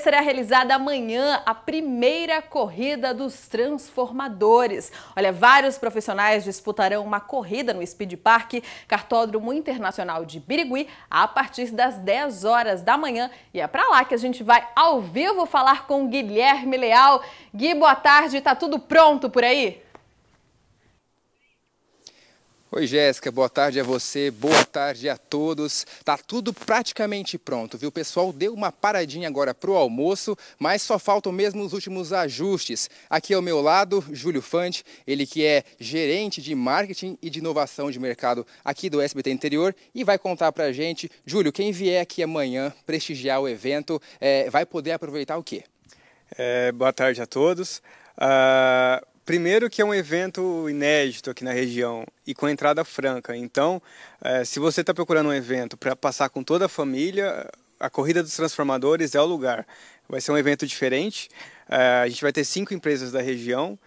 Será realizada amanhã a primeira corrida dos transformadores. Olha, vários profissionais disputarão uma corrida no Speed Park, Cartódromo Internacional de Birigui, a partir das 10 horas da manhã. E é para lá que a gente vai ao vivo falar com Guilherme Leal. Gui, boa tarde, tá tudo pronto por aí? Oi, Jéssica, boa tarde a você, boa tarde a todos. Tá tudo praticamente pronto, viu? O pessoal deu uma paradinha agora pro almoço, mas só faltam mesmo os últimos ajustes. Aqui ao meu lado, Júlio Fante, ele que é gerente de marketing e de inovação de mercado aqui do SBT Interior e vai contar pra gente. Júlio, quem vier aqui amanhã prestigiar o evento é, vai poder aproveitar o quê? É, boa tarde a todos. Uh, primeiro que é um evento inédito aqui na região e com entrada franca. Então, eh, se você está procurando um evento para passar com toda a família, a Corrida dos Transformadores é o lugar. Vai ser um evento diferente. Eh, a gente vai ter cinco empresas da região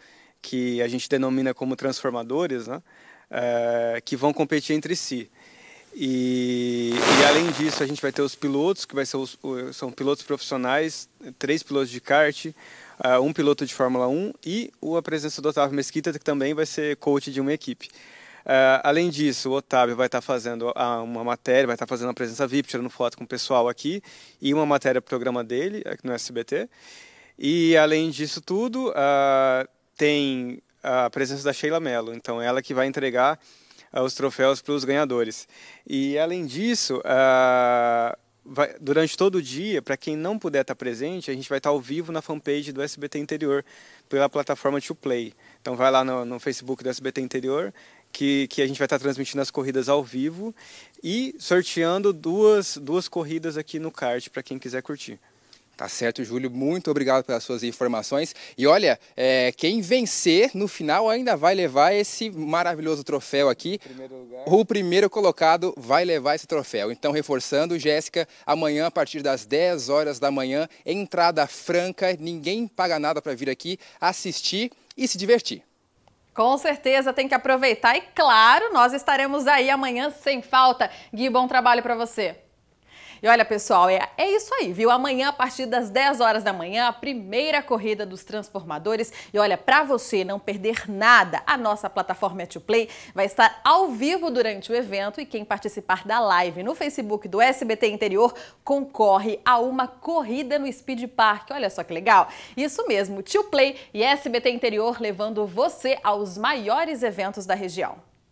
que a gente denomina como transformadores, né? Eh, que vão competir entre si. E além disso, a gente vai ter os pilotos, que vai ser os, são pilotos profissionais, três pilotos de kart, ah, um piloto de Fórmula 1 e a presença do Otávio Mesquita, que também vai ser coach de uma equipe. Uh, além disso, o Otávio vai estar tá fazendo a, uma matéria, vai estar tá fazendo a presença VIP, tirando foto com o pessoal aqui, e uma matéria para o programa dele, aqui eh, no SBT. E além disso tudo, uh, tem a presença da Sheila Mello, então ela que vai entregar eh, os troféus para os ganhadores. E além disso, uh, vai, durante todo o dia, para quem não puder estar presente, a gente vai estar ao vivo na fanpage do SBT Interior pela plataforma To Play. Então vai lá no, no Facebook do SBT Interior que, que, a gente vai estar transmitindo as corridas ao vivo e sorteando duas, duas corridas aqui no kart para quem quiser curtir. Tá certo, Júlio. Muito obrigado pelas suas informações. E olha, é, quem vencer no final ainda vai levar esse maravilhoso troféu aqui. Primeiro o primeiro colocado vai levar esse troféu. Então, reforçando, Jéssica, amanhã, a partir das 10 horas da manhã, entrada franca, ninguém paga nada para vir aqui assistir e se divertir. Com certeza tem que aproveitar e, claro, nós estaremos aí amanhã sem falta. Gui, bom trabalho para você. E olha, pessoal, é, é isso aí, viu? Amanhã, a partir das 10 horas da manhã, a primeira corrida dos transformadores. E olha, para você não perder nada, a nossa plataforma to Play vai estar ao vivo durante o evento e quem participar da live no Facebook do SBT Interior concorre a uma corrida no Speed Park. Olha só que legal. Isso mesmo, Tio Play e SBT Interior levando você aos maiores eventos da região.